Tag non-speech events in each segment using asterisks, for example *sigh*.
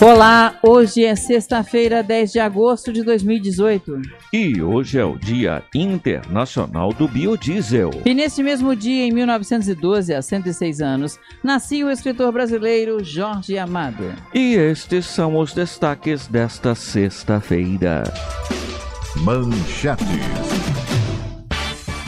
Olá, hoje é sexta-feira, 10 de agosto de 2018. E hoje é o Dia Internacional do Biodiesel. E nesse mesmo dia, em 1912, há 106 anos, nascia o escritor brasileiro Jorge Amado. E estes são os destaques desta sexta-feira. Manchetes.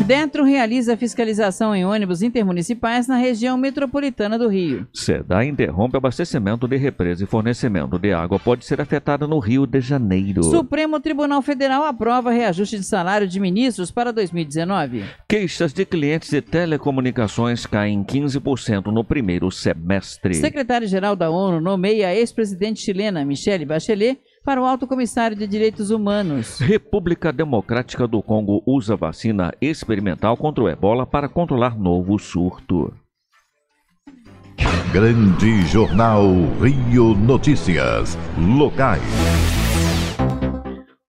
Dentro realiza fiscalização em ônibus intermunicipais na região metropolitana do Rio. SEDA interrompe abastecimento de represa e fornecimento de água pode ser afetado no Rio de Janeiro. Supremo Tribunal Federal aprova reajuste de salário de ministros para 2019. Queixas de clientes de telecomunicações caem 15% no primeiro semestre. Secretário-geral da ONU nomeia a ex-presidente chilena Michelle Bachelet para o Alto Comissário de Direitos Humanos. República Democrática do Congo usa vacina experimental contra o ebola para controlar novo surto. Grande Jornal Rio Notícias. Locais.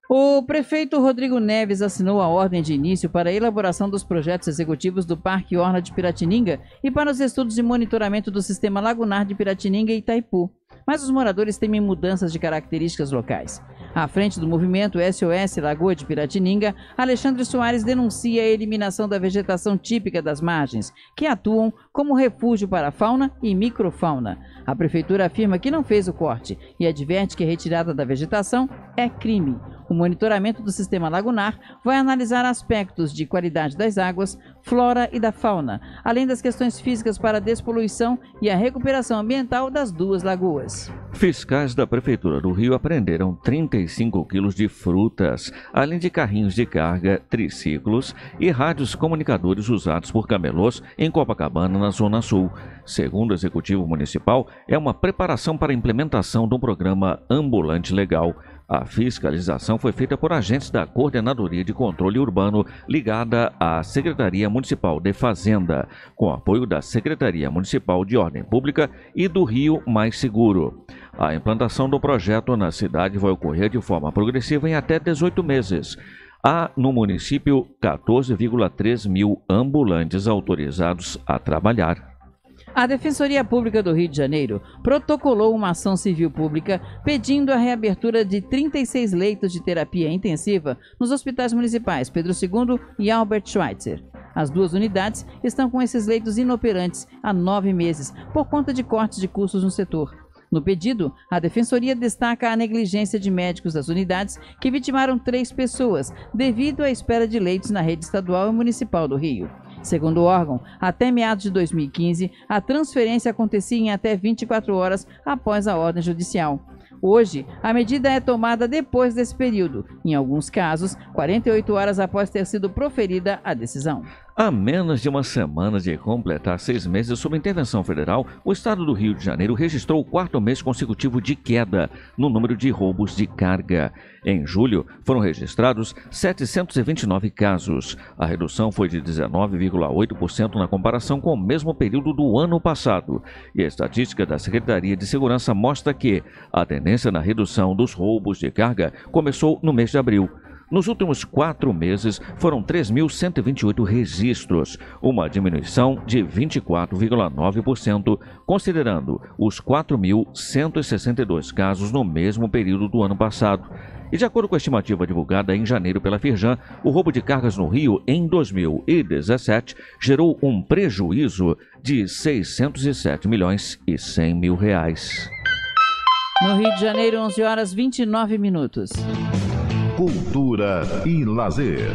O prefeito Rodrigo Neves assinou a ordem de início para a elaboração dos projetos executivos do Parque Orla de Piratininga e para os estudos de monitoramento do sistema lagunar de Piratininga e Itaipu mas os moradores temem mudanças de características locais. À frente do movimento SOS Lagoa de Piratininga, Alexandre Soares denuncia a eliminação da vegetação típica das margens, que atuam como refúgio para fauna e microfauna. A prefeitura afirma que não fez o corte e adverte que a retirada da vegetação é crime. O monitoramento do sistema lagunar vai analisar aspectos de qualidade das águas, flora e da fauna, além das questões físicas para a despoluição e a recuperação ambiental das duas lagoas. Fiscais da Prefeitura do Rio apreenderam 35 quilos de frutas, além de carrinhos de carga, triciclos e rádios comunicadores usados por camelôs em Copacabana, na Zona Sul. Segundo o Executivo Municipal, é uma preparação para a implementação de um programa ambulante legal. A fiscalização foi feita por agentes da Coordenadoria de Controle Urbano ligada à Secretaria Municipal de Fazenda, com apoio da Secretaria Municipal de Ordem Pública e do Rio Mais Seguro. A implantação do projeto na cidade vai ocorrer de forma progressiva em até 18 meses. Há no município 14,3 mil ambulantes autorizados a trabalhar a Defensoria Pública do Rio de Janeiro protocolou uma ação civil pública pedindo a reabertura de 36 leitos de terapia intensiva nos hospitais municipais Pedro II e Albert Schweitzer. As duas unidades estão com esses leitos inoperantes há nove meses por conta de cortes de custos no setor. No pedido, a Defensoria destaca a negligência de médicos das unidades que vitimaram três pessoas devido à espera de leitos na rede estadual e municipal do Rio. Segundo o órgão, até meados de 2015, a transferência acontecia em até 24 horas após a ordem judicial. Hoje, a medida é tomada depois desse período, em alguns casos, 48 horas após ter sido proferida a decisão. A menos de uma semana de completar seis meses sob intervenção federal, o estado do Rio de Janeiro registrou o quarto mês consecutivo de queda no número de roubos de carga. Em julho, foram registrados 729 casos. A redução foi de 19,8% na comparação com o mesmo período do ano passado. E a estatística da Secretaria de Segurança mostra que a tendência na redução dos roubos de carga começou no mês de abril nos últimos quatro meses, foram 3.128 registros, uma diminuição de 24,9%, considerando os 4.162 casos no mesmo período do ano passado. E de acordo com a estimativa divulgada em janeiro pela Firjan, o roubo de cargas no Rio em 2017 gerou um prejuízo de 607 milhões e 100 mil reais. No Rio de Janeiro, 11 horas 29 minutos cultura e lazer.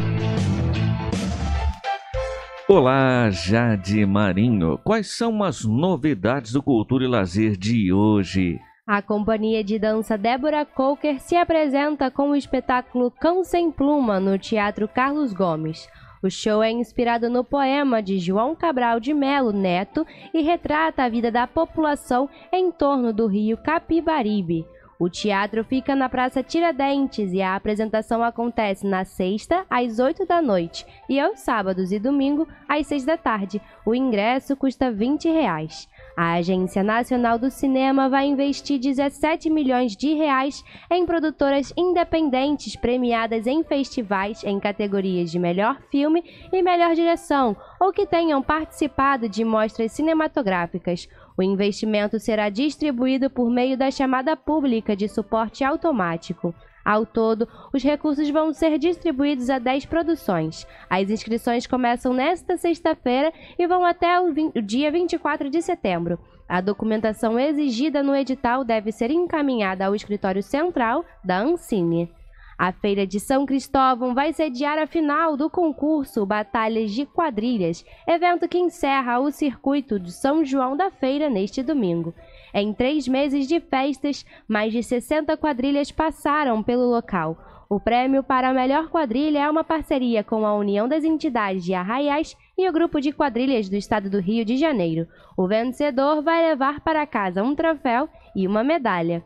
Olá, Jade Marinho. Quais são as novidades do Cultura e Lazer de hoje? A companhia de dança Débora Coker se apresenta com o espetáculo Cão Sem Pluma no Teatro Carlos Gomes. O show é inspirado no poema de João Cabral de Melo Neto e retrata a vida da população em torno do rio Capibaribe. O teatro fica na Praça Tiradentes e a apresentação acontece na sexta, às 8 da noite, e aos sábados e domingo, às 6 da tarde. O ingresso custa 20 reais. A Agência Nacional do Cinema vai investir 17 milhões de reais em produtoras independentes premiadas em festivais em categorias de melhor filme e melhor direção, ou que tenham participado de mostras cinematográficas. O investimento será distribuído por meio da chamada pública de suporte automático. Ao todo, os recursos vão ser distribuídos a 10 produções. As inscrições começam nesta sexta-feira e vão até o, 20, o dia 24 de setembro. A documentação exigida no edital deve ser encaminhada ao escritório central da Ancine. A Feira de São Cristóvão vai sediar a final do concurso Batalhas de Quadrilhas, evento que encerra o circuito de São João da Feira neste domingo. Em três meses de festas, mais de 60 quadrilhas passaram pelo local. O prêmio para a melhor quadrilha é uma parceria com a União das Entidades de Arraiais e o Grupo de Quadrilhas do Estado do Rio de Janeiro. O vencedor vai levar para casa um troféu e uma medalha.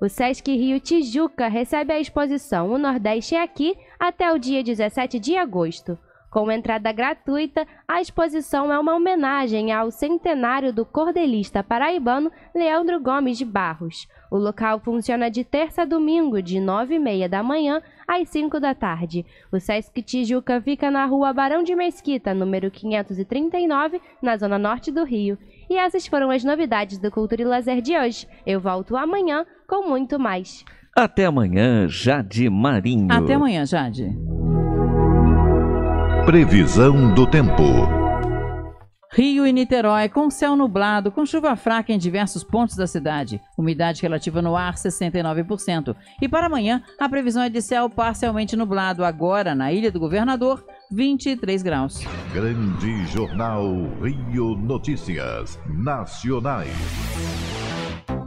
O Sesc Rio Tijuca recebe a exposição O Nordeste é Aqui até o dia 17 de agosto. Com entrada gratuita, a exposição é uma homenagem ao centenário do cordelista paraibano Leandro Gomes de Barros. O local funciona de terça a domingo, de 9h30 da manhã às 5 da tarde. O Sesc Tijuca fica na rua Barão de Mesquita, número 539, na zona norte do Rio. E essas foram as novidades do Cultura e Lazer de hoje. Eu volto amanhã com muito mais. Até amanhã, Jade Marinho. Até amanhã, Jade. Previsão do tempo. Rio e Niterói com céu nublado, com chuva fraca em diversos pontos da cidade. Umidade relativa no ar 69%. E para amanhã, a previsão é de céu parcialmente nublado, agora na Ilha do Governador, 23 graus. Grande Jornal Rio Notícias Nacionais.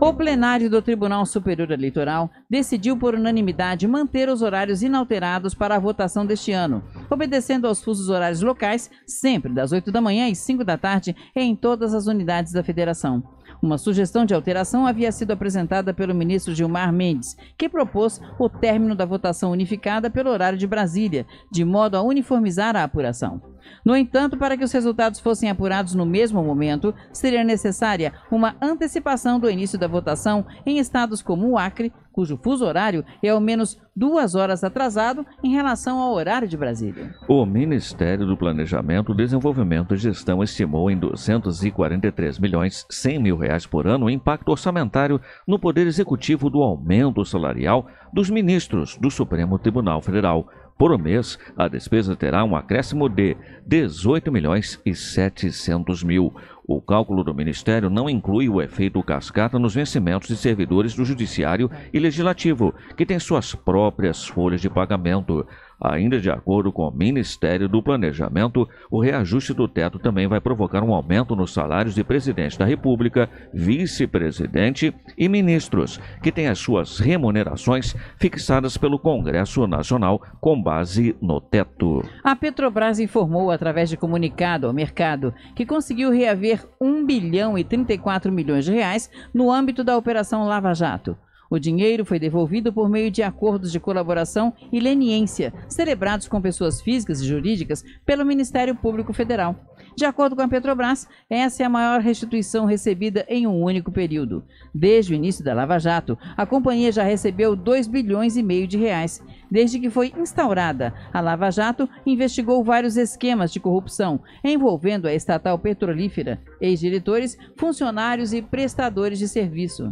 O plenário do Tribunal Superior Eleitoral decidiu por unanimidade manter os horários inalterados para a votação deste ano, obedecendo aos fusos horários locais, sempre das 8 da manhã e 5 da tarde, em todas as unidades da Federação. Uma sugestão de alteração havia sido apresentada pelo ministro Gilmar Mendes, que propôs o término da votação unificada pelo horário de Brasília, de modo a uniformizar a apuração. No entanto, para que os resultados fossem apurados no mesmo momento, seria necessária uma antecipação do início da votação em estados como o Acre, cujo fuso horário é ao menos duas horas atrasado em relação ao horário de Brasília. O Ministério do Planejamento, Desenvolvimento e Gestão estimou em 243 milhões 100 mil reais por ano o impacto orçamentário no Poder Executivo do aumento salarial dos ministros do Supremo Tribunal Federal. Por mês, a despesa terá um acréscimo de 18 milhões e 700 mil. O cálculo do Ministério não inclui o efeito cascata nos vencimentos de servidores do Judiciário e Legislativo, que têm suas próprias folhas de pagamento. Ainda de acordo com o Ministério do Planejamento, o reajuste do teto também vai provocar um aumento nos salários de presidente da República, vice-presidente e ministros, que têm as suas remunerações fixadas pelo Congresso Nacional com base no teto. A Petrobras informou através de comunicado ao mercado que conseguiu reaver 1 bilhão e 34 milhões de reais no âmbito da Operação Lava Jato. O dinheiro foi devolvido por meio de acordos de colaboração e leniência, celebrados com pessoas físicas e jurídicas pelo Ministério Público Federal. De acordo com a Petrobras, essa é a maior restituição recebida em um único período. Desde o início da Lava Jato, a companhia já recebeu 2 bilhões e meio de reais. Desde que foi instaurada, a Lava Jato investigou vários esquemas de corrupção envolvendo a estatal petrolífera, ex-diretores, funcionários e prestadores de serviço.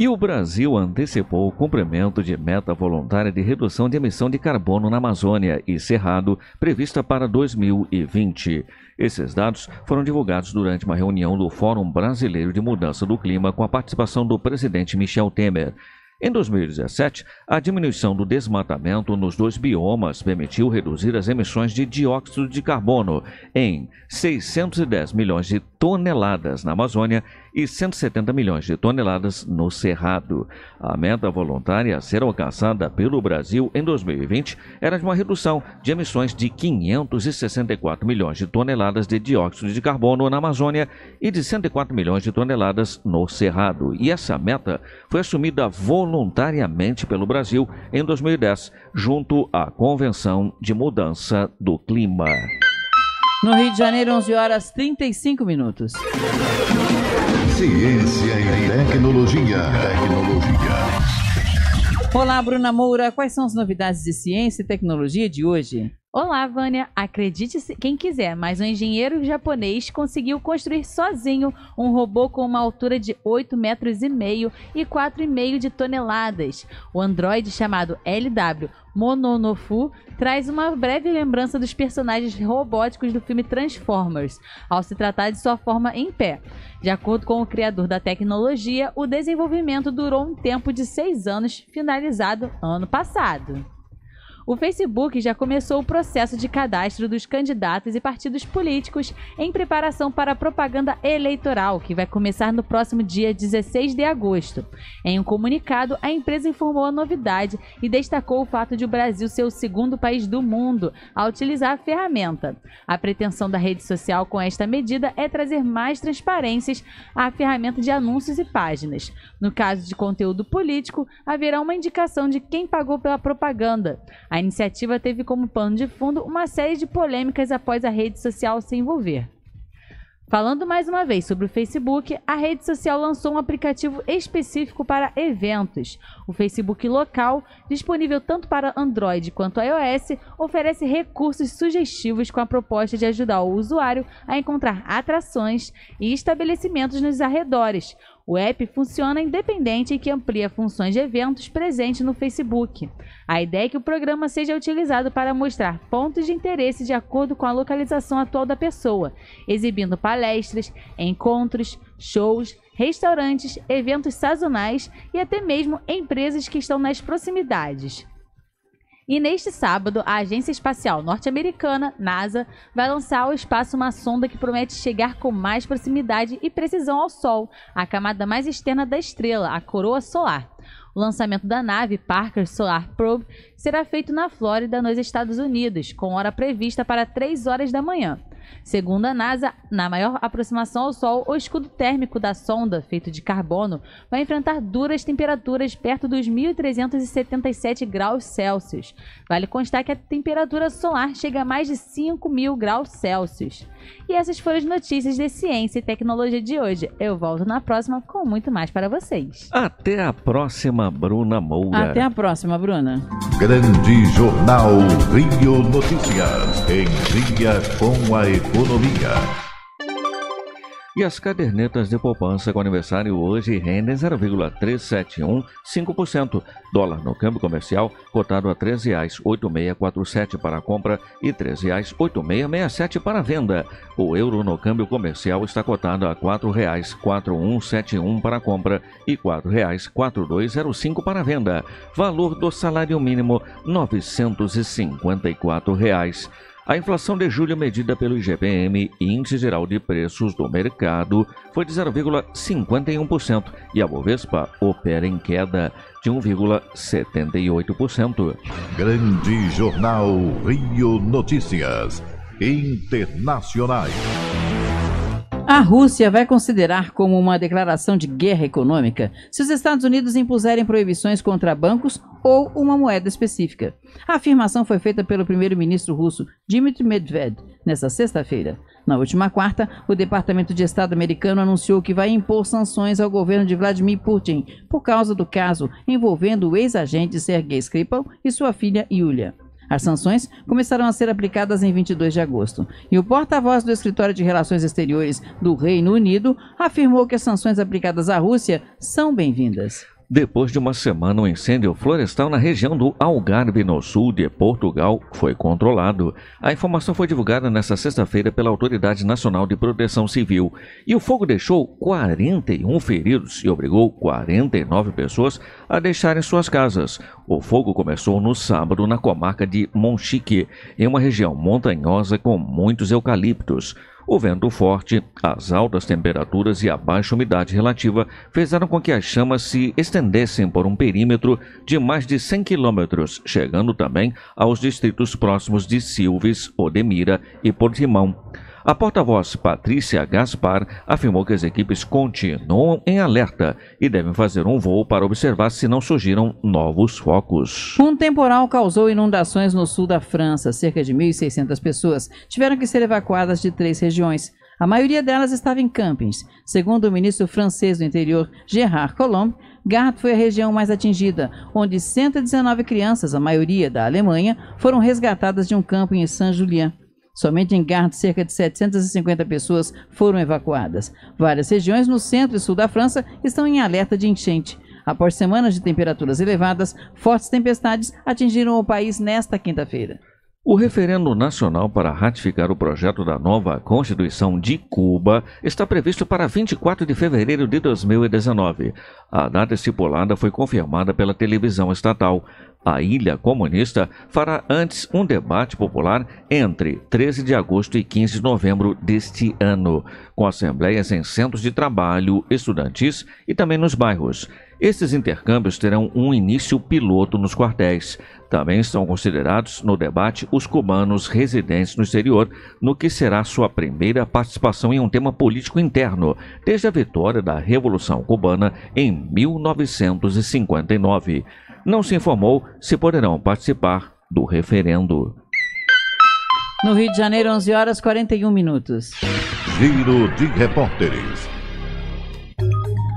E o Brasil antecipou o cumprimento de meta voluntária de redução de emissão de carbono na Amazônia e Cerrado, prevista para 2020. Esses dados foram divulgados durante uma reunião do Fórum Brasileiro de Mudança do Clima com a participação do presidente Michel Temer. Em 2017, a diminuição do desmatamento nos dois biomas permitiu reduzir as emissões de dióxido de carbono em 610 milhões de toneladas na Amazônia e 170 milhões de toneladas no Cerrado. A meta voluntária a ser alcançada pelo Brasil em 2020 era de uma redução de emissões de 564 milhões de toneladas de dióxido de carbono na Amazônia e de 104 milhões de toneladas no Cerrado. E essa meta foi assumida voluntariamente pelo Brasil em 2010, junto à Convenção de Mudança do Clima. No Rio de Janeiro, 11 horas 35 minutos. Ciência e tecnologia. Tecnologia. Olá, Bruna Moura. Quais são as novidades de ciência e tecnologia de hoje? Olá, Vânia. Acredite se quem quiser, mas um engenheiro japonês conseguiu construir sozinho um robô com uma altura de 8 metros e meio e 4,5 de toneladas. O androide chamado LW Mononofu traz uma breve lembrança dos personagens robóticos do filme Transformers, ao se tratar de sua forma em pé. De acordo com o criador da tecnologia, o desenvolvimento durou um tempo de seis anos, finalizado ano passado o Facebook já começou o processo de cadastro dos candidatos e partidos políticos em preparação para a propaganda eleitoral, que vai começar no próximo dia 16 de agosto. Em um comunicado, a empresa informou a novidade e destacou o fato de o Brasil ser o segundo país do mundo a utilizar a ferramenta. A pretensão da rede social com esta medida é trazer mais transparências à ferramenta de anúncios e páginas. No caso de conteúdo político, haverá uma indicação de quem pagou pela propaganda. A a iniciativa teve como pano de fundo uma série de polêmicas após a rede social se envolver. Falando mais uma vez sobre o Facebook, a rede social lançou um aplicativo específico para eventos. O Facebook Local, disponível tanto para Android quanto iOS, oferece recursos sugestivos com a proposta de ajudar o usuário a encontrar atrações e estabelecimentos nos arredores, o app funciona independente e que amplia funções de eventos presentes no Facebook. A ideia é que o programa seja utilizado para mostrar pontos de interesse de acordo com a localização atual da pessoa, exibindo palestras, encontros, shows, restaurantes, eventos sazonais e até mesmo empresas que estão nas proximidades. E neste sábado, a Agência Espacial Norte-Americana, NASA, vai lançar ao espaço uma sonda que promete chegar com mais proximidade e precisão ao Sol, a camada mais externa da estrela, a coroa solar. O lançamento da nave Parker Solar Probe será feito na Flórida, nos Estados Unidos, com hora prevista para 3 horas da manhã. Segundo a NASA, na maior aproximação ao Sol, o escudo térmico da sonda, feito de carbono, vai enfrentar duras temperaturas perto dos 1.377 graus Celsius. Vale constar que a temperatura solar chega a mais de 5.000 graus Celsius. E essas foram as notícias de ciência e tecnologia de hoje. Eu volto na próxima com muito mais para vocês. Até a próxima, Bruna Moura. Até a próxima, Bruna. Grande Jornal Rio Notícias. Em dia com a economia. E as cadernetas de poupança com aniversário hoje rendem 0,3715%. Dólar no câmbio comercial cotado a R$ 13,8647 para a compra e R$ 13,8667 para a venda. O euro no câmbio comercial está cotado a R$ 4,4171 para a compra e R$ 4,4205 para a venda. Valor do salário mínimo R$ 954. Reais. A inflação de julho, medida pelo IGPM, Índice Geral de Preços do Mercado, foi de 0,51% e a Bovespa opera em queda de 1,78%. Grande Jornal Rio Notícias Internacionais. A Rússia vai considerar como uma declaração de guerra econômica se os Estados Unidos impuserem proibições contra bancos ou uma moeda específica. A afirmação foi feita pelo primeiro-ministro russo Dmitry Medvedev nesta sexta-feira. Na última quarta, o Departamento de Estado americano anunciou que vai impor sanções ao governo de Vladimir Putin por causa do caso envolvendo o ex-agente Sergei Skripal e sua filha Yulia. As sanções começaram a ser aplicadas em 22 de agosto, e o porta-voz do Escritório de Relações Exteriores do Reino Unido afirmou que as sanções aplicadas à Rússia são bem-vindas. Depois de uma semana, um incêndio florestal na região do Algarve, no sul de Portugal, foi controlado. A informação foi divulgada nesta sexta-feira pela Autoridade Nacional de Proteção Civil e o fogo deixou 41 feridos e obrigou 49 pessoas a deixarem suas casas. O fogo começou no sábado na comarca de Monchique, em uma região montanhosa com muitos eucaliptos. O vento forte, as altas temperaturas e a baixa umidade relativa fizeram com que as chamas se estendessem por um perímetro de mais de 100 quilômetros, chegando também aos distritos próximos de Silves, Odemira e Portimão. A porta-voz Patrícia Gaspar afirmou que as equipes continuam em alerta e devem fazer um voo para observar se não surgiram novos focos. Um temporal causou inundações no sul da França. Cerca de 1.600 pessoas tiveram que ser evacuadas de três regiões. A maioria delas estava em campings. Segundo o ministro francês do interior, Gerard Colomb, Gard foi a região mais atingida, onde 119 crianças, a maioria da Alemanha, foram resgatadas de um campo em Saint-Julien. Somente em Garde, cerca de 750 pessoas foram evacuadas. Várias regiões no centro e sul da França estão em alerta de enchente. Após semanas de temperaturas elevadas, fortes tempestades atingiram o país nesta quinta-feira. O referendo nacional para ratificar o projeto da nova Constituição de Cuba está previsto para 24 de fevereiro de 2019. A data estipulada foi confirmada pela televisão estatal a Ilha Comunista fará antes um debate popular entre 13 de agosto e 15 de novembro deste ano, com assembleias em centros de trabalho, estudantis e também nos bairros. Esses intercâmbios terão um início piloto nos quartéis. Também são considerados no debate os cubanos residentes no exterior, no que será sua primeira participação em um tema político interno, desde a vitória da Revolução Cubana em 1959 não se informou se poderão participar do referendo. No Rio de Janeiro, 11 horas 41 minutos. Giro de repórteres.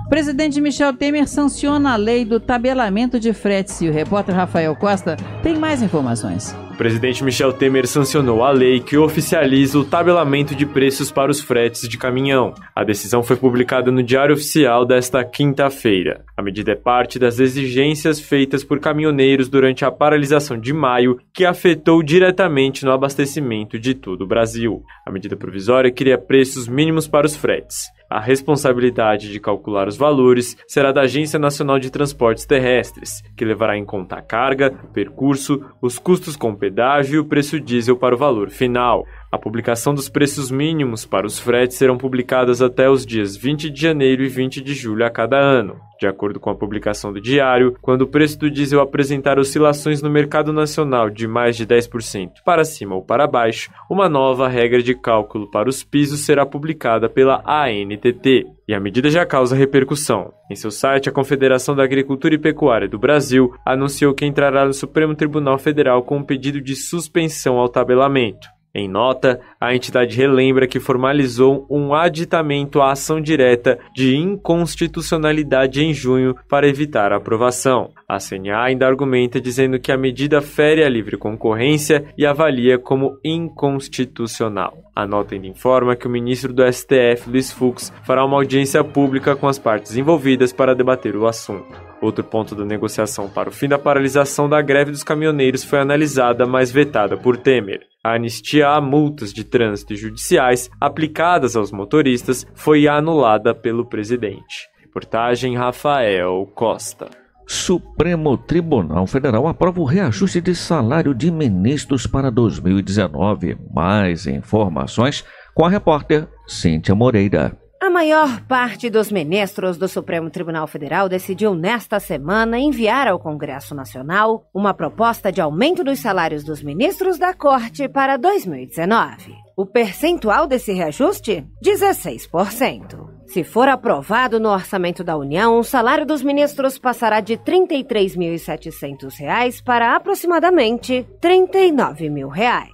Presidente Michel Temer sanciona a lei do tabelamento de fretes e o repórter Rafael Costa tem mais informações. O presidente Michel Temer sancionou a lei que oficializa o tabelamento de preços para os fretes de caminhão. A decisão foi publicada no Diário Oficial desta quinta-feira. A medida é parte das exigências feitas por caminhoneiros durante a paralisação de maio, que afetou diretamente no abastecimento de todo o Brasil. A medida provisória cria preços mínimos para os fretes. A responsabilidade de calcular os valores será da Agência Nacional de Transportes Terrestres, que levará em conta a carga, percurso, os custos com pedágio e o preço diesel para o valor final. A publicação dos preços mínimos para os fretes serão publicadas até os dias 20 de janeiro e 20 de julho a cada ano. De acordo com a publicação do diário, quando o preço do diesel apresentar oscilações no mercado nacional de mais de 10% para cima ou para baixo, uma nova regra de cálculo para os pisos será publicada pela ANTT. E a medida já causa repercussão. Em seu site, a Confederação da Agricultura e Pecuária do Brasil anunciou que entrará no Supremo Tribunal Federal com um pedido de suspensão ao tabelamento. Em nota, a entidade relembra que formalizou um aditamento à ação direta de inconstitucionalidade em junho para evitar a aprovação. A CNA ainda argumenta dizendo que a medida fere a livre concorrência e avalia como inconstitucional. A nota ainda informa que o ministro do STF, Luiz Fux, fará uma audiência pública com as partes envolvidas para debater o assunto. Outro ponto da negociação para o fim da paralisação da greve dos caminhoneiros foi analisada, mas vetada por Temer. A anistia a multas de trânsito e judiciais aplicadas aos motoristas foi anulada pelo presidente. Reportagem Rafael Costa. Supremo Tribunal Federal aprova o reajuste de salário de ministros para 2019. Mais informações com a repórter Cíntia Moreira. A maior parte dos ministros do Supremo Tribunal Federal decidiu nesta semana enviar ao Congresso Nacional uma proposta de aumento dos salários dos ministros da Corte para 2019. O percentual desse reajuste? 16%. Se for aprovado no orçamento da União, o salário dos ministros passará de R$ 33.700 para aproximadamente R$ 39 mil. Reais.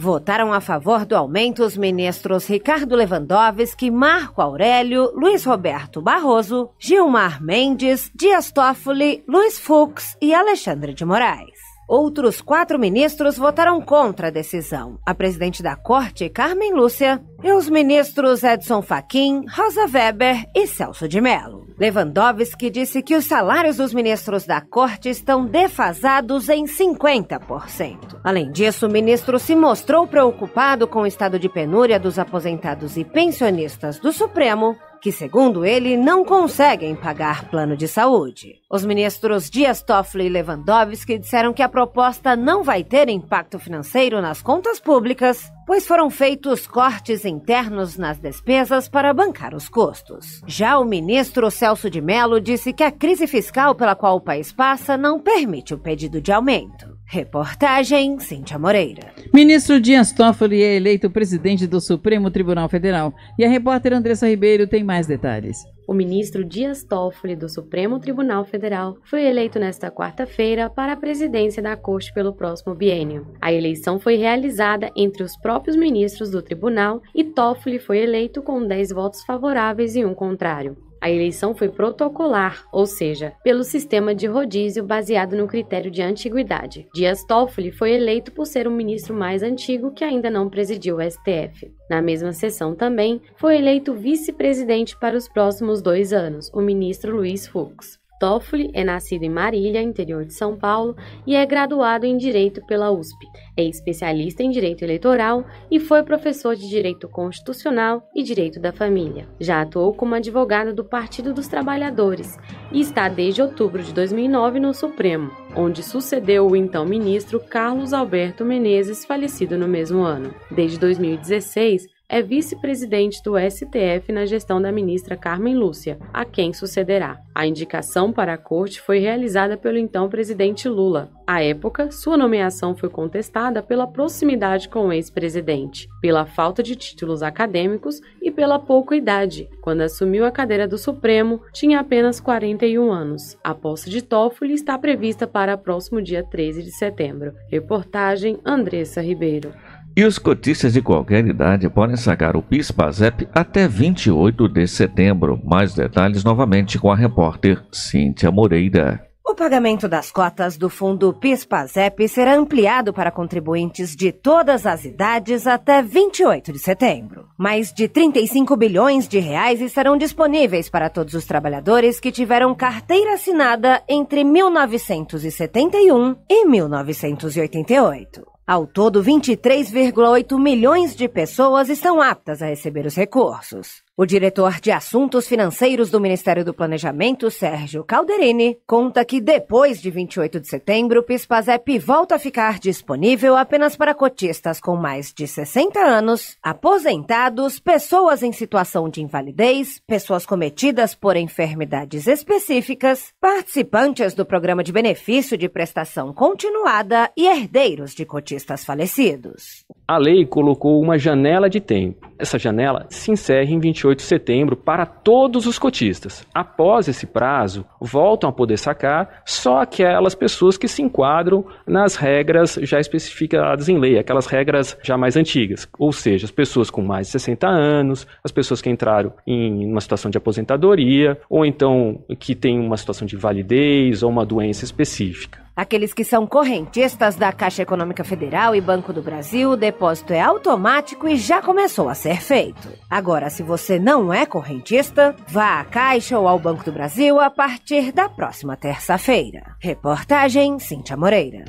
Votaram a favor do aumento os ministros Ricardo Lewandowski, Marco Aurélio, Luiz Roberto Barroso, Gilmar Mendes, Dias Toffoli, Luiz Fux e Alexandre de Moraes. Outros quatro ministros votaram contra a decisão. A presidente da corte, Carmen Lúcia, e os ministros Edson Fachin, Rosa Weber e Celso de Mello. Lewandowski disse que os salários dos ministros da corte estão defasados em 50%. Além disso, o ministro se mostrou preocupado com o estado de penúria dos aposentados e pensionistas do Supremo que, segundo ele, não conseguem pagar plano de saúde. Os ministros Dias Toffoli e Lewandowski disseram que a proposta não vai ter impacto financeiro nas contas públicas, pois foram feitos cortes internos nas despesas para bancar os custos. Já o ministro Celso de Mello disse que a crise fiscal pela qual o país passa não permite o pedido de aumento. Reportagem Cíntia Moreira. Ministro Dias Toffoli é eleito presidente do Supremo Tribunal Federal e a repórter Andressa Ribeiro tem mais detalhes. O ministro Dias Toffoli do Supremo Tribunal Federal foi eleito nesta quarta-feira para a presidência da Corte pelo próximo biênio. A eleição foi realizada entre os próprios ministros do tribunal e Toffoli foi eleito com 10 votos favoráveis e um contrário. A eleição foi protocolar, ou seja, pelo sistema de rodízio baseado no critério de antiguidade. Dias Toffoli foi eleito por ser o ministro mais antigo que ainda não presidiu o STF. Na mesma sessão também foi eleito vice-presidente para os próximos dois anos, o ministro Luiz Fux. Toffoli é nascido em Marília, interior de São Paulo, e é graduado em Direito pela USP. É especialista em Direito Eleitoral e foi professor de Direito Constitucional e Direito da Família. Já atuou como advogado do Partido dos Trabalhadores e está desde outubro de 2009 no Supremo, onde sucedeu o então ministro Carlos Alberto Menezes, falecido no mesmo ano. Desde 2016, é vice-presidente do STF na gestão da ministra Carmen Lúcia, a quem sucederá. A indicação para a corte foi realizada pelo então presidente Lula. À época, sua nomeação foi contestada pela proximidade com o ex-presidente, pela falta de títulos acadêmicos e pela pouca idade. Quando assumiu a cadeira do Supremo, tinha apenas 41 anos. A posse de Toffoli está prevista para próximo dia 13 de setembro. Reportagem Andressa Ribeiro. E os cotistas de qualquer idade podem sacar o PIS-PASEP até 28 de setembro. Mais detalhes novamente com a repórter Cíntia Moreira. O pagamento das cotas do fundo PIS-PASEP será ampliado para contribuintes de todas as idades até 28 de setembro. Mais de 35 bilhões de reais estarão disponíveis para todos os trabalhadores que tiveram carteira assinada entre 1971 e 1988. Ao todo, 23,8 milhões de pessoas estão aptas a receber os recursos. O diretor de Assuntos Financeiros do Ministério do Planejamento, Sérgio Calderini, conta que depois de 28 de setembro, o PISPAZEP volta a ficar disponível apenas para cotistas com mais de 60 anos, aposentados, pessoas em situação de invalidez, pessoas cometidas por enfermidades específicas, participantes do programa de benefício de prestação continuada e herdeiros de cotistas falecidos. A lei colocou uma janela de tempo. Essa janela se encerra em 28 28 de setembro para todos os cotistas. Após esse prazo, voltam a poder sacar só aquelas pessoas que se enquadram nas regras já especificadas em lei, aquelas regras já mais antigas, ou seja, as pessoas com mais de 60 anos, as pessoas que entraram em uma situação de aposentadoria, ou então que têm uma situação de validez ou uma doença específica. Aqueles que são correntistas da Caixa Econômica Federal e Banco do Brasil, o depósito é automático e já começou a ser feito. Agora, se você não é correntista, vá à Caixa ou ao Banco do Brasil a partir da próxima terça-feira. Reportagem Cintia Moreira.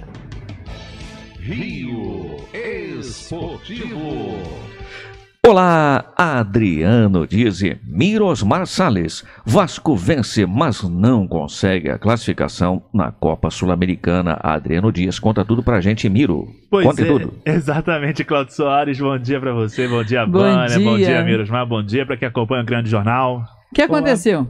Rio Esportivo. Olá, Adriano e Miros Marçales. Vasco vence, mas não consegue a classificação na Copa Sul-Americana. Adriano Dias, conta tudo pra gente, Miro. Pois conta é, tudo. Exatamente, Claudio Soares. Bom dia pra você, bom dia, bom bom dia, Miros Mar, bom dia pra quem acompanha o Grande Jornal. O que aconteceu?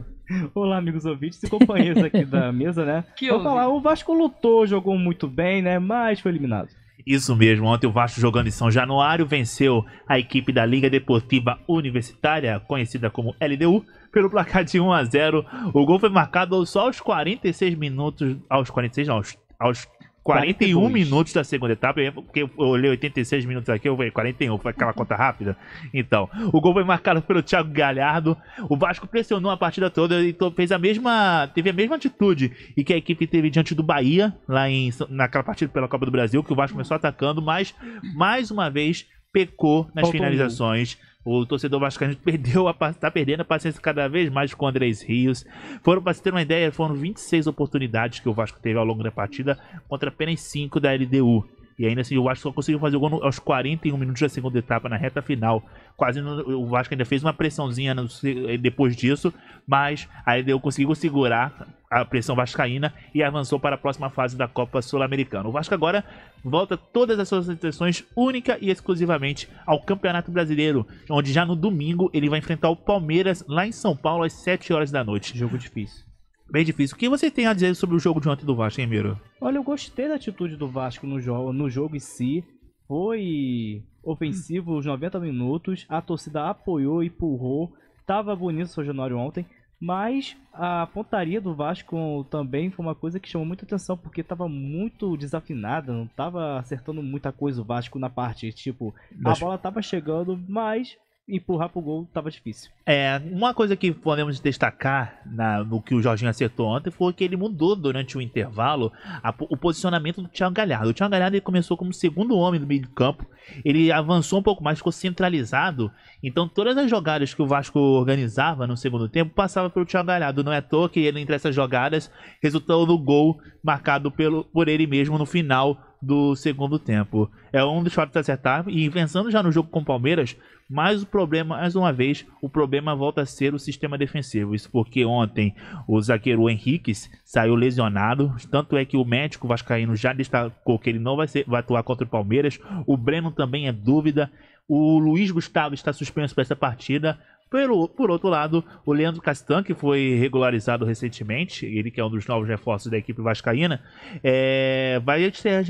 Olá, amigos ouvintes e companheiros aqui da *laughs* mesa, né? Que Vou falar, o Vasco lutou, jogou muito bem, né? Mas foi eliminado. Isso mesmo, ontem o Vasco jogando em São Januário venceu a equipe da Liga Deportiva Universitária, conhecida como LDU, pelo placar de 1 a 0. O gol foi marcado só aos 46 minutos, aos 46 não, aos, aos 41 42. minutos da segunda etapa, porque eu olhei 86 minutos aqui, eu falei 41, foi aquela conta rápida. Então, o gol foi marcado pelo Thiago Galhardo. O Vasco pressionou a partida toda e fez a mesma, teve a mesma atitude e que a equipe teve diante do Bahia lá em naquela partida pela Copa do Brasil, que o Vasco começou atacando, mas mais uma vez pecou nas Faltou finalizações. Um o torcedor vascaíno *laughs* perdeu a tá perdendo a paciência cada vez mais com o Andrés Rios. Foram para você ter uma ideia, foram 26 oportunidades que o Vasco teve ao longo da partida contra apenas 5 da LDU. E ainda assim, o Vasco só conseguiu fazer o gol aos 41 minutos da segunda etapa, na reta final. Quase no, o Vasco ainda fez uma pressãozinha no, eh, depois disso, mas aí deu, conseguiu segurar a pressão vascaína e avançou para a próxima fase da Copa Sul-Americana. O Vasco agora volta todas as suas atenções única e exclusivamente ao Campeonato Brasileiro, onde já no domingo ele vai enfrentar o Palmeiras lá em São Paulo às 7 horas da noite. Jogo difícil bem difícil. O que você tem a dizer sobre o jogo de ontem do Vasco, hein, Miro? Olha, eu gostei da atitude do Vasco no jogo, no jogo em si. Foi ofensivo os 90 minutos, a torcida apoiou, empurrou. Tava bonito o seu Januário ontem, mas a pontaria do Vasco também foi uma coisa que chamou muita atenção, porque tava muito desafinada, não tava acertando muita coisa o Vasco na parte, tipo, a bola tava chegando, mas empurrar pro gol tava difícil. É, uma coisa que podemos destacar na, no que o Jorginho acertou ontem foi que ele mudou durante o intervalo a, o posicionamento do Thiago Galhardo. O Thiago Galhardo ele começou como segundo homem do meio de campo, ele avançou um pouco mais, ficou centralizado. Então todas as jogadas que o Vasco organizava no segundo tempo passava pelo Thiago Galhardo. Não é à toa que ele entre essas jogadas resultou no gol marcado pelo, por ele mesmo no final do segundo tempo. É um dos fatos a acertar. E pensando já no jogo com o Palmeiras, mais o problema, mais uma vez, o problema volta a ser o sistema defensivo. Isso porque ontem o zagueiro Henrique saiu lesionado. Tanto é que o médico Vascaíno já destacou que ele não vai, ser, vai atuar contra o Palmeiras. O Breno também é dúvida. O Luiz Gustavo está suspenso para essa partida. Pelo, por outro lado, o Leandro Castan, que foi regularizado recentemente, ele que é um dos novos reforços da equipe vascaína, é, vai estrear,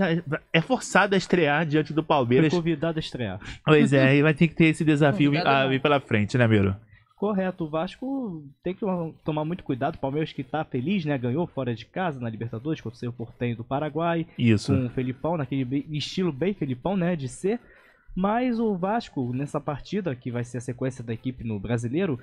é forçado a estrear diante do Palmeiras. Foi convidado a estrear. Pois é, e vai ter que ter esse desafio ah, a vir pela frente, né, Miro? Correto, o Vasco tem que tomar muito cuidado. O Palmeiras que tá feliz, né? Ganhou fora de casa na Libertadores, contra o seu portenho do Paraguai. Isso. Com o Felipão, naquele estilo bem Felipão, né? De ser. Mas o Vasco, nessa partida, que vai ser a sequência da equipe no brasileiro,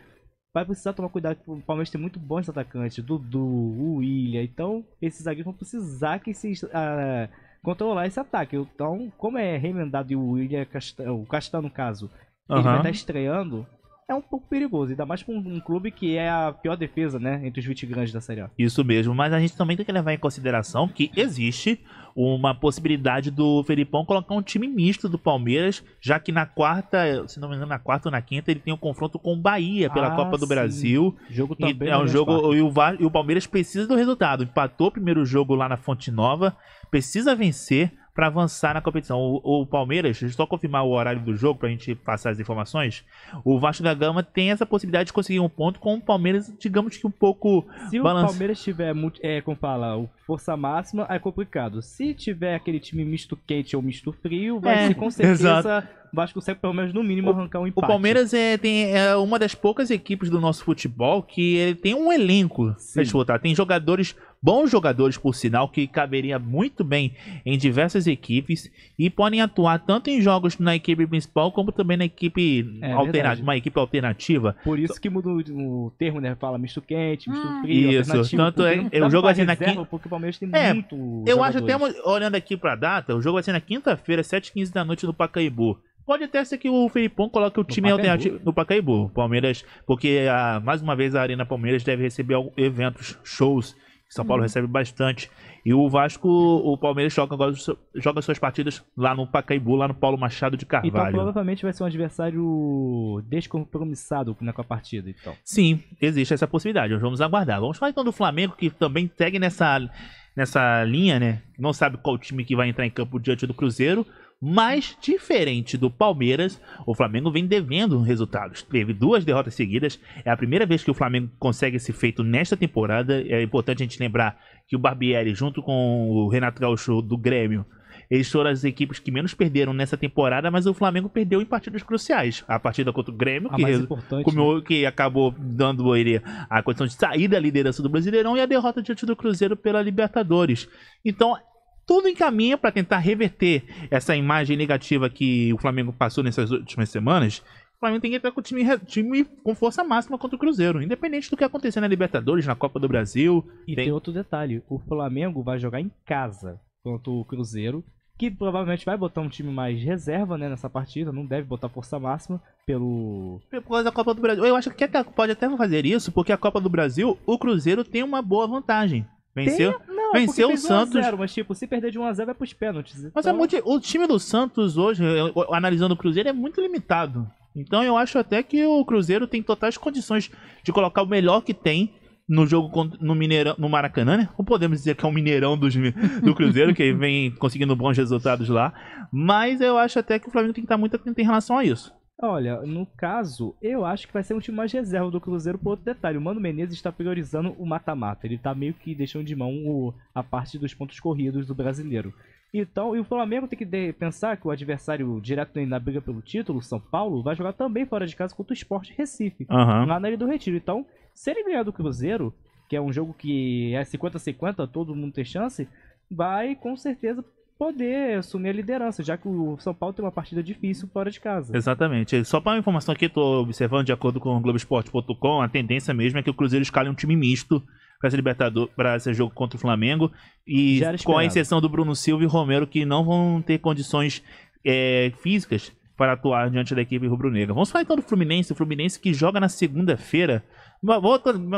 vai precisar tomar cuidado, o Palmeiras tem muito bons atacantes, Dudu, o William, então esses zagueiros vão precisar que se uh, ah, controlar esse ataque. Então, como é remendado e o William, é Castan, o Castan no caso, uhum. ele vai estar tá estreando, é um pouco perigoso, ainda mais pra um, um clube que é a pior defesa, né, entre os 20 grandes da Série A. Isso mesmo, mas a gente também tem que levar em consideração que existe uma possibilidade do Felipão colocar um time misto do Palmeiras, já que na quarta, se não me engano, na quarta ou na quinta, ele tem um confronto com o Bahia pela ah, Copa do sim. Brasil. jogo também e, é um jogo e o, e o Palmeiras precisa do resultado. Empatou o primeiro jogo lá na Fonte Nova, precisa vencer para avançar na competição. O, o Palmeiras, só confirmar o horário do jogo para a gente passar as informações, o Vasco da Gama tem essa possibilidade de conseguir um ponto com o Palmeiras, digamos que um pouco Se balance... o Palmeiras tiver, é, como fala, força máxima, é complicado. Se tiver aquele time misto quente ou misto frio, vai é, ser com certeza exato o Vasco consegue pelo menos no mínimo arrancar um empate. O Palmeiras é, tem, é uma das poucas equipes do nosso futebol que ele tem um elenco para disputar. Tem jogadores, bons jogadores por sinal, que caberia muito bem em diversas equipes e podem atuar tanto em jogos na equipe principal como também na equipe é, alternativa, uma equipe alternativa. Por isso que muda o, termo, né? Fala misto quente, misto ah. frio, Isso, tanto é, é o jogo vai ser na quinta. Porque o Palmeiras tem é, muito Eu jogadores. acho até, olhando aqui data, o jogo vai ser na quinta-feira, 7h15 da noite no Pacaembu. Pode até ser que o Felipão coloque o time alternativo no Pacaembu, Palmeiras, porque a, ah, mais uma vez a Arena Palmeiras deve receber eventos, shows. São Paulo hum. recebe bastante. E o Vasco, o Palmeiras joga, agora, joga suas partidas lá no Pacaembu, lá no Paulo Machado de então, Carvalho. Então provavelmente vai ser um adversário descompromissado né, com a partida. Então. Sim, existe essa possibilidade. vamos aguardar. Vamos falar então do Flamengo, que também segue nessa, nessa linha, né? Não sabe qual time que vai entrar em campo diante do Cruzeiro. Mas, diferente do Palmeiras, o Flamengo vem devendo resultados. Teve duas derrotas seguidas. É a primeira vez que o Flamengo consegue esse feito nesta temporada. É importante a gente lembrar que o Barbieri, junto com o Renato Gaúcho do Grêmio, eles foram as equipes que menos perderam nessa temporada, mas o Flamengo perdeu em partidas cruciais. A partida contra o Grêmio, que, res... né? que acabou dando ele a condição de sair da liderança do Brasileirão, e a derrota diante do Cruzeiro pela Libertadores. Então, tudo encaminha para tentar reverter essa imagem negativa que o Flamengo passou nessas últimas semanas. O Flamengo tem que entrar com o time, time com força máxima contra o Cruzeiro, independente do que acontecer na Libertadores, na Copa do Brasil. E tem... tem outro detalhe: o Flamengo vai jogar em casa contra o Cruzeiro, que provavelmente vai botar um time mais reserva né, nessa partida, não deve botar força máxima pelo. Por causa da Copa do Brasil. Eu acho que pode até fazer isso, porque a Copa do Brasil, o Cruzeiro tem uma boa vantagem. Venceu? Tem... Não, é venceu o Santos. 0, mas tipo, se perder de 1x0 vai pros pênaltis. Então... Mas é então, muito. O time do Santos hoje, analisando o Cruzeiro, é muito limitado. Então eu acho até que o Cruzeiro tem totais condições de colocar o melhor que tem no jogo no Mineirão, no Maracanã, né? Não podemos dizer que é um Mineirão do Cruzeiro, que vem conseguindo bons resultados lá. Mas eu acho até que o Flamengo tem que estar muito atento em relação a isso. Olha, no caso, eu acho que vai ser um time mais reserva do Cruzeiro por outro detalhe. O Mano Menezes está priorizando o mata-mata. Ele está meio que deixando de mão o, a parte dos pontos corridos do brasileiro. Então, e o Flamengo tem que de, pensar que o adversário direto na briga pelo título, São Paulo, vai jogar também fora de casa contra o Sport Recife, uhum. lá na Ilha do Retiro. Então, se ele ganhar do Cruzeiro, que é um jogo que é 50-50, todo mundo tem chance, vai com certeza poder assumir a liderança, já que o São Paulo tem uma partida difícil fora de casa. Exatamente. Só para uma informação aqui, estou observando de acordo com o Globoesporte.com, a tendência mesmo é que o Cruzeiro escale um time misto para esse para esse jogo contra o Flamengo e com a exceção do Bruno Silva e Romero que não vão ter condições é, físicas para atuar diante da equipe rubro-negra. Vamos falar então do Fluminense, o Fluminense que joga na segunda-feira. Vou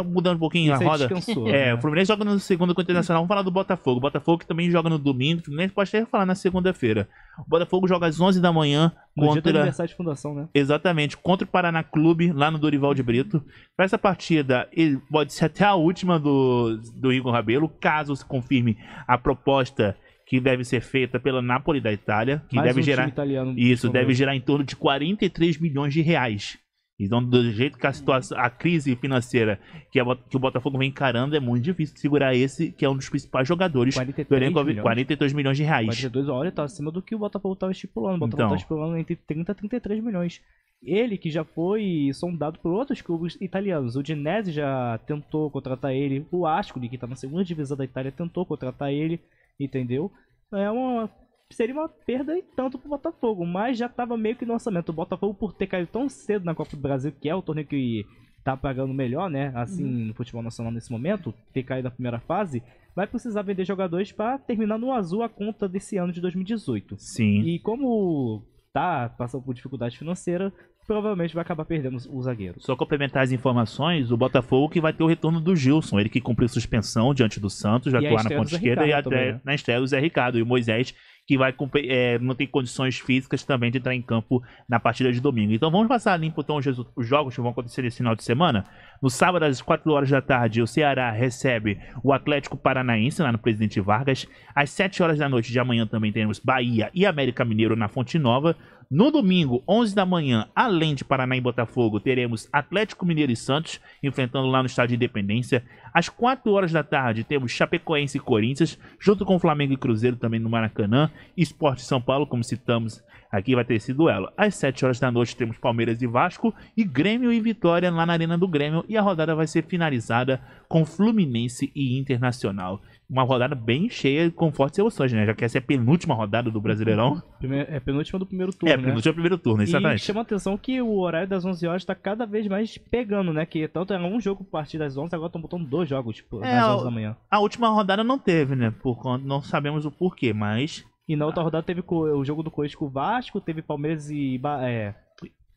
mudando um pouquinho Você a roda. Descansou, é, né? o Fluminense joga no segundo com o Internacional. Vamos falar do Botafogo. O Botafogo que também joga no domingo. O Fluminense pode até falar na segunda-feira. O Botafogo joga às 11 da manhã contra. O de fundação, né? Exatamente. Contra o Paraná Clube, lá no Dorival de Brito. Para essa partida, pode ser até a última do, do Igor Rabelo, caso se confirme a proposta que deve ser feita pela Napoli da Itália, que Mais deve um gerar italiano, isso deve gerar em torno de 43 milhões de reais. Então, do jeito que a situação, a crise financeira que, a, que o Botafogo vem encarando, é muito difícil segurar esse, que é um dos principais jogadores 43 do elenco, milhões. 42 milhões de reais. 42, olha, tá acima do que o Botafogo estava tá estipulando. O Botafogo tá então, tá estipulando entre 30 e 33 milhões. Ele que já foi sondado por outros clubes italianos. O Genese já tentou contratar ele. O Ascoli, que está na segunda divisão da Itália, tentou contratar ele entendeu? É uma seria uma perda e tanto pro Botafogo, mas já tava meio que no orçamento. O Botafogo, por ter caído tão cedo na Copa do Brasil, que é o torneio que tá pagando melhor, né? Assim, uhum. no futebol nacional nesse momento, ter caído na primeira fase, vai precisar vender jogadores para terminar no azul a conta desse ano de 2018. Sim. E como tá passando por dificuldade financeira, provavelmente vai acabar perdendo o zagueiro. Só complementar as informações, o Botafogo que vai ter o retorno do Gilson, ele que cumpriu suspensão diante do Santos, vai atuar na ponta esquerda e até também, né? na estreia o Zé Ricardo e o Moisés que vai é, não tem condições físicas também de entrar em campo na partida de domingo. Então vamos passar limpo então, os, jogos que vão acontecer nesse final de semana. No sábado, às 4 horas da tarde, o Ceará recebe o Atlético Paranaense lá no Presidente Vargas. Às 7 horas da noite de amanhã também teremos Bahia e América Mineiro na Fonte Nova. No domingo, 11 da manhã, além de Paraná e Botafogo, teremos Atlético Mineiro e Santos enfrentando lá no Estádio Independência. Às 4 horas da tarde, temos Chapecoense e Corinthians, junto com Flamengo e Cruzeiro também no Maracanã. Esporte São Paulo, como citamos aqui, vai ter esse duelo. Às 7 horas da noite, temos Palmeiras e Vasco e Grêmio e Vitória lá na Arena do Grêmio. E a rodada vai ser finalizada com Fluminense e Internacional uma rodada bem cheia com fortes emoções, né? Já que essa é a penúltima rodada do Brasileirão. é penúltima do primeiro turno. É, né? penúltima do primeiro turno, exatamente. E chama atenção que o horário das 11 horas tá cada vez mais pegando, né? Que tanto era é um jogo a partir das 11, agora estão botando dois jogos tipo, é, às 11 da manhã. A última rodada não teve, né? Por, não sabemos o porquê, mas. E na outra rodada teve o jogo do coelho com o Vasco, teve Palmeiras e. É,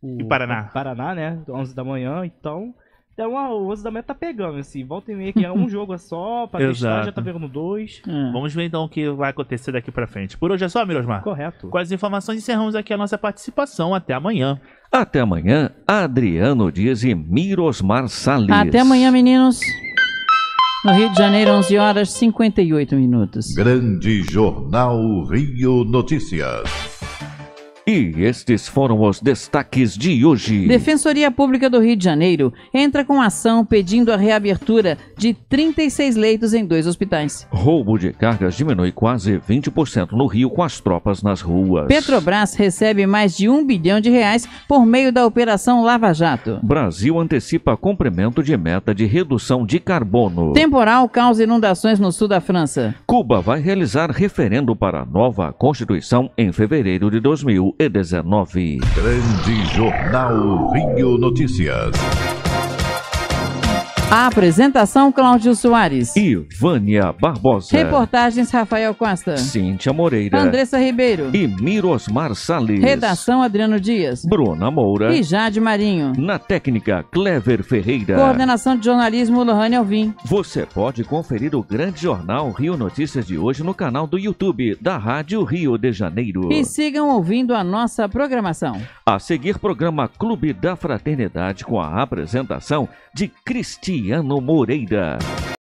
o, e Paraná. O Paraná, né? 11 da manhã, então. Então o 11 da meta tá pegando, assim. Volta e meia que é um *laughs* jogo é só, pra testar, já tá pegando dois. É. Vamos ver então o que vai acontecer daqui pra frente. Por hoje é só, Mirosmar? Correto. Com as informações, encerramos aqui a nossa participação. Até amanhã. Até amanhã, Adriano Dias e Mirosmar Salles. Até amanhã, meninos. No Rio de Janeiro, 11 horas 58 minutos. Grande Jornal Rio Notícias. E estes foram os destaques de hoje. Defensoria Pública do Rio de Janeiro entra com ação pedindo a reabertura de 36 leitos em dois hospitais. Roubo de cargas diminui quase 20% no Rio com as tropas nas ruas. Petrobras recebe mais de um bilhão de reais por meio da Operação Lava Jato. Brasil antecipa cumprimento de meta de redução de carbono. Temporal causa inundações no sul da França. Cuba vai realizar referendo para a nova Constituição em fevereiro de 2000. 2019. Grande Jornal Rio Notícias. A apresentação Cláudio Soares e Vânia Barbosa. Reportagens Rafael Costa, Cíntia Moreira, Andressa Ribeiro e Miro Osmar Salles. Redação Adriano Dias, Bruna Moura e Jade Marinho. Na técnica Clever Ferreira. Coordenação de jornalismo Lohane Alvim. Você pode conferir o grande jornal Rio Notícias de hoje no canal do YouTube da Rádio Rio de Janeiro. E sigam ouvindo a nossa programação. A seguir programa Clube da Fraternidade com a apresentação de Cristina Cristiano Moreira.